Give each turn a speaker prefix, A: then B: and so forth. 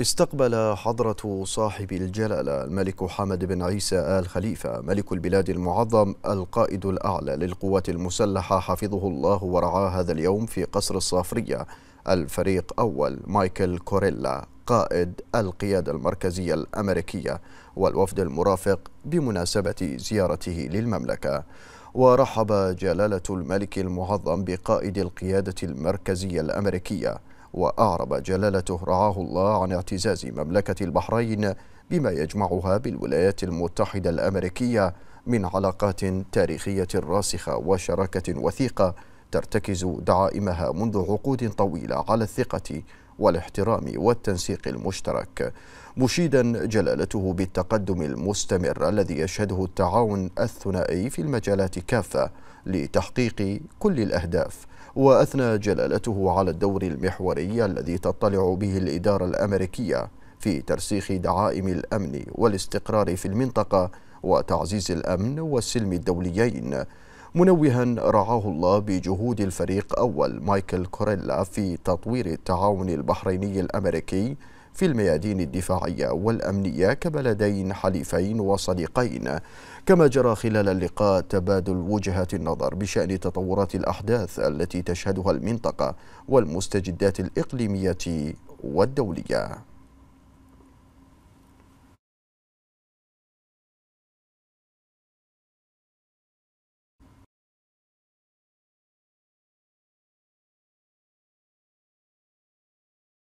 A: استقبل حضرة صاحب الجلالة الملك حمد بن عيسى آل خليفة ملك البلاد المعظم القائد الأعلى للقوات المسلحة حفظه الله ورعاه هذا اليوم في قصر الصافرية الفريق أول مايكل كوريلا قائد القيادة المركزية الأمريكية والوفد المرافق بمناسبة زيارته للمملكة ورحب جلالة الملك المعظم بقائد القيادة المركزية الأمريكية وأعرب جلالته رعاه الله عن اعتزاز مملكة البحرين بما يجمعها بالولايات المتحدة الأمريكية من علاقات تاريخية راسخة وشراكة وثيقة ترتكز دعائمها منذ عقود طويلة على الثقة والاحترام والتنسيق المشترك مشيدا جلالته بالتقدم المستمر الذي يشهده التعاون الثنائي في المجالات كافة لتحقيق كل الأهداف وأثنى جلالته على الدور المحوري الذي تطلع به الإدارة الأمريكية في ترسيخ دعائم الأمن والاستقرار في المنطقة وتعزيز الأمن والسلم الدوليين منوها رعاه الله بجهود الفريق أول مايكل كوريلا في تطوير التعاون البحريني الأمريكي في الميادين الدفاعية والأمنية كبلدين حليفين وصديقين كما جرى خلال اللقاء تبادل وجهات النظر بشأن تطورات الأحداث التي تشهدها المنطقة والمستجدات الإقليمية والدولية